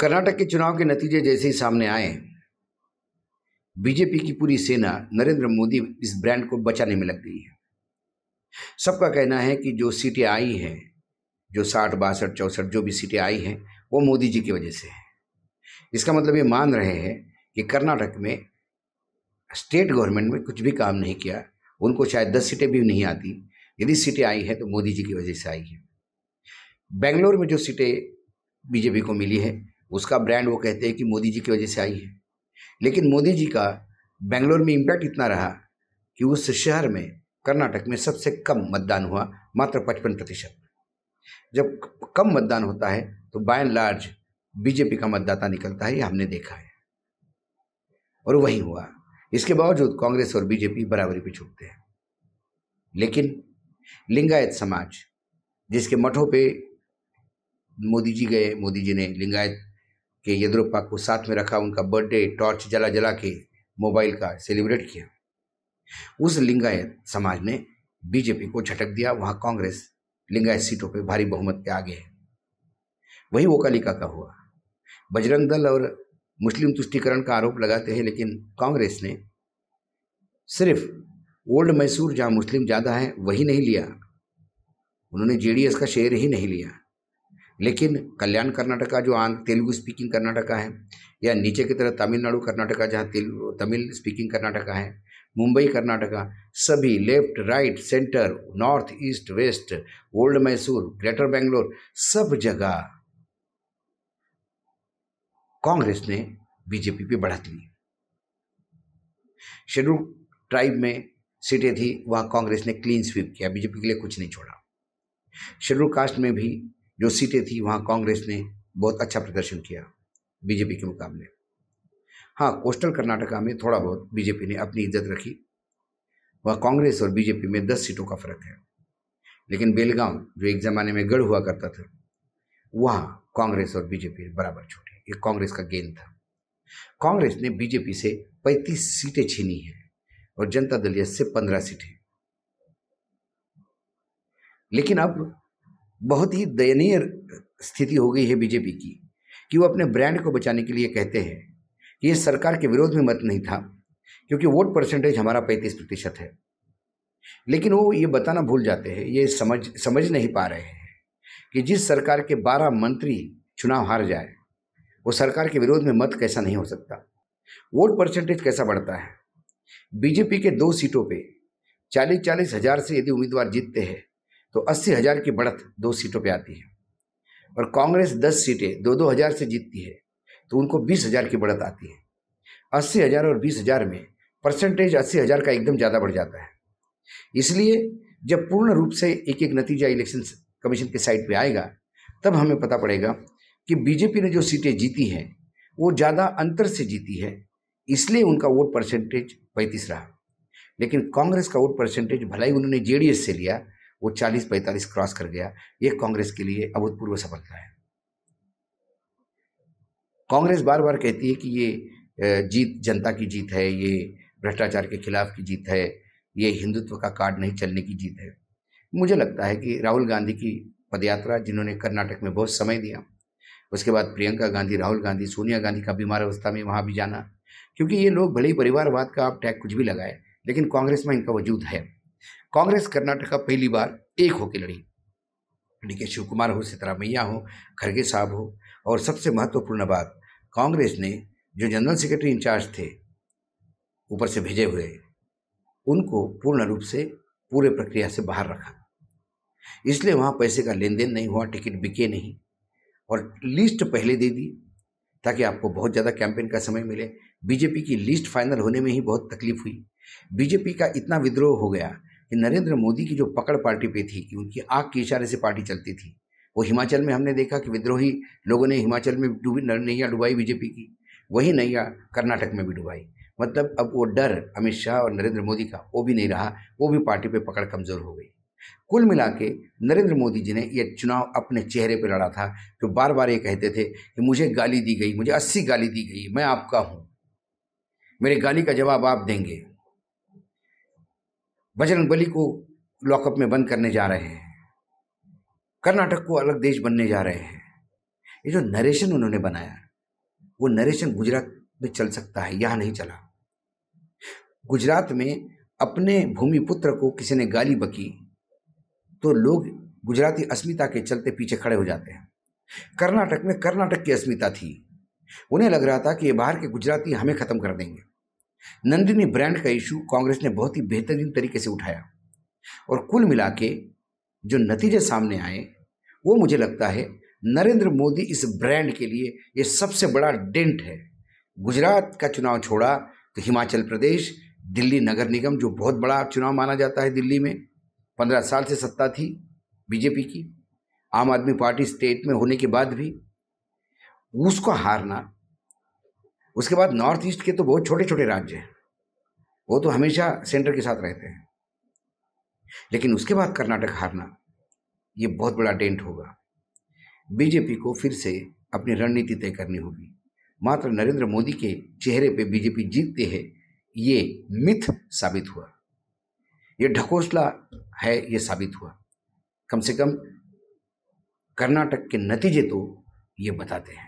कर्नाटक के चुनाव के नतीजे जैसे ही सामने आए बीजेपी की पूरी सेना नरेंद्र मोदी इस ब्रांड को बचाने में लग गई है सबका कहना है कि जो सीटें आई हैं जो साठ बासठ चौंसठ जो भी सीटें आई हैं वो मोदी जी की वजह से है इसका मतलब ये मान रहे हैं कि कर्नाटक में स्टेट गवर्नमेंट में कुछ भी काम नहीं किया उनको शायद दस सीटें भी नहीं आती यदि सीटें आई हैं तो मोदी जी की वजह से आई है बेंगलोर में जो सीटें बीजेपी को मिली है उसका ब्रांड वो कहते हैं कि मोदी जी की वजह से आई है लेकिन मोदी जी का बेंगलोर में इम्पैक्ट इतना रहा कि उस शहर में कर्नाटक में सबसे कम मतदान हुआ मात्र पचपन प्रतिशत जब कम मतदान होता है तो बाय एंड लार्ज बीजेपी का मतदाता निकलता है ये हमने देखा है और वही हुआ इसके बावजूद कांग्रेस और बीजेपी बराबरी पे छूटते हैं लेकिन लिंगायत समाज जिसके मठों पे मोदी जी गए मोदी जी ने लिंगायत कि येद्रुप्पा को साथ में रखा उनका बर्थडे टॉर्च जला जला के मोबाइल का सेलिब्रेट किया उस लिंगायत समाज ने बीजेपी को झटक दिया वहाँ कांग्रेस लिंगायत सीटों पर भारी बहुमत के आगे है वही ओकालिका का हुआ बजरंग दल और मुस्लिम तुष्टिकरण का आरोप लगाते हैं लेकिन कांग्रेस ने सिर्फ ओल्ड मैसूर जहाँ मुस्लिम ज़्यादा है वही नहीं लिया उन्होंने जेडीएस का शेयर ही नहीं लिया लेकिन कल्याण कर्नाटका जो आंध्र तेलुगु स्पीकिंग कर्नाटका है या नीचे की तरह तमिलनाडु कर्नाटका जहाँ तेलुगु तमिल स्पीकिंग कर्नाटका है मुंबई कर्नाटका सभी left right centre north east west old Mysore greater Bangalore सब जगह कांग्रेस ने बीजेपी पे बढ़त ली शेड्यूल ट्राइब में सीटें थी वहाँ कांग्रेस ने क्लीन स्वीप किया बीजेपी के लिए कुछ नहीं छोड़ा शेड्यूल कास्ट में भी जो सीटें थी वहाँ कांग्रेस ने बहुत अच्छा प्रदर्शन किया बीजेपी के मुकाबले हाँ कोस्टल कर्नाटका में थोड़ा बहुत बीजेपी ने अपनी इज्जत रखी वह कांग्रेस और बीजेपी में दस सीटों का फर्क है लेकिन बेलगांव जो एक ज़माने में गढ़ हुआ करता था वहाँ कांग्रेस और बीजेपी बराबर छूटे ये कांग्रेस का गेंद था कांग्रेस ने बीजेपी से 35 सीटें छीनी हैं और जनता दल से 15 सीटें लेकिन अब बहुत ही दयनीय स्थिति हो गई है बीजेपी की कि वो अपने ब्रांड को बचाने के लिए कहते हैं कि ये सरकार के विरोध में मत नहीं था क्योंकि वोट परसेंटेज हमारा पैंतीस प्रतिशत है लेकिन वो ये बताना भूल जाते हैं ये समझ समझ नहीं पा रहे हैं कि जिस सरकार के बारह मंत्री चुनाव हार जाए वो सरकार के विरोध में मत कैसा नहीं हो सकता वोट परसेंटेज कैसा बढ़ता है बीजेपी के दो सीटों पे चालीस चालीस हजार से यदि उम्मीदवार जीतते हैं तो अस्सी हज़ार की बढ़त दो सीटों पे आती है और कांग्रेस दस सीटें दो दो हज़ार से जीतती है तो उनको बीस हज़ार की बढ़त आती है अस्सी हज़ार और बीस हज़ार में परसेंटेज अस्सी हज़ार का एकदम ज़्यादा बढ़ जाता है इसलिए जब पूर्ण रूप से एक एक नतीजा इलेक्शन कमीशन के साइड पर आएगा तब हमें पता पड़ेगा कि बीजेपी ने जो सीटें जीती हैं वो ज़्यादा अंतर से जीती है इसलिए उनका वोट परसेंटेज पैंतीस रहा लेकिन कांग्रेस का वोट परसेंटेज भलाई उन्होंने जेडीएस से लिया वो 40-45 क्रॉस कर गया ये कांग्रेस के लिए अभूतपूर्व सफलता है कांग्रेस बार बार कहती है कि ये जीत जनता की जीत है ये भ्रष्टाचार के खिलाफ की जीत है ये हिंदुत्व का कार्ड नहीं चलने की जीत है मुझे लगता है कि राहुल गांधी की पदयात्रा जिन्होंने कर्नाटक में बहुत समय दिया उसके बाद प्रियंका गांधी राहुल गांधी सोनिया गांधी का बीमार अवस्था में वहाँ भी जाना क्योंकि ये लोग भले ही परिवारवाद का आप टैग कुछ भी लगाए लेकिन कांग्रेस में इनका वजूद है कांग्रेस कर्नाटक का पहली बार एक होकर लड़ी डी के शिव कुमार हो सीतारामैया हो खरगे साहब हो और सबसे महत्वपूर्ण बात कांग्रेस ने जो जनरल सेक्रेटरी इंचार्ज थे ऊपर से भेजे हुए उनको पूर्ण रूप से पूरे प्रक्रिया से बाहर रखा इसलिए वहाँ पैसे का लेन देन नहीं हुआ टिकट बिके नहीं और लिस्ट पहले दे दी ताकि आपको बहुत ज़्यादा कैंपेन का समय मिले बीजेपी की लिस्ट फाइनल होने में ही बहुत तकलीफ हुई बीजेपी का इतना विद्रोह हो गया कि नरेंद्र मोदी की जो पकड़ पार्टी पे थी कि उनकी आग के इशारे से पार्टी चलती थी वो हिमाचल में हमने देखा कि विद्रोही लोगों ने हिमाचल में डूबी नैया डुबाई बीजेपी की वही नैया कर्नाटक में भी डुबाई मतलब अब वो डर अमित शाह और नरेंद्र मोदी का वो भी नहीं रहा वो भी पार्टी पे पकड़ कमज़ोर हो गई कुल मिला के नरेंद्र मोदी जी ने यह चुनाव अपने चेहरे पर लड़ा था जो बार बार ये कहते थे कि मुझे गाली दी गई मुझे अस्सी गाली दी गई मैं आपका हूँ मेरे गाली का जवाब आप देंगे बजरंग बली को लॉकअप में बंद करने जा रहे हैं कर्नाटक को अलग देश बनने जा रहे हैं ये जो नरेशन उन्होंने बनाया वो नरेशन गुजरात में चल सकता है यहाँ नहीं चला गुजरात में अपने भूमिपुत्र को किसी ने गाली बकी तो लोग गुजराती अस्मिता के चलते पीछे खड़े हो जाते हैं कर्नाटक में कर्नाटक की अस्मिता थी उन्हें लग रहा था कि ये बाहर के गुजराती हमें ख़त्म कर देंगे नंदिनी ब्रांड का इशू कांग्रेस ने बहुत ही बेहतरीन तरीके से उठाया और कुल मिला के जो नतीजे सामने आए वो मुझे लगता है नरेंद्र मोदी इस ब्रांड के लिए ये सबसे बड़ा डेंट है गुजरात का चुनाव छोड़ा तो हिमाचल प्रदेश दिल्ली नगर निगम जो बहुत बड़ा चुनाव माना जाता है दिल्ली में पंद्रह साल से सत्ता थी बीजेपी की आम आदमी पार्टी स्टेट में होने के बाद भी उसको हारना उसके बाद नॉर्थ ईस्ट के तो बहुत छोटे छोटे राज्य हैं वो तो हमेशा सेंटर के साथ रहते हैं लेकिन उसके बाद कर्नाटक हारना ये बहुत बड़ा डेंट होगा बीजेपी को फिर से अपनी रणनीति तय करनी होगी मात्र नरेंद्र मोदी के चेहरे पे बीजेपी जीतते है ये मिथ साबित हुआ ये ढकोसला है ये साबित हुआ कम से कम कर्नाटक के नतीजे तो ये बताते हैं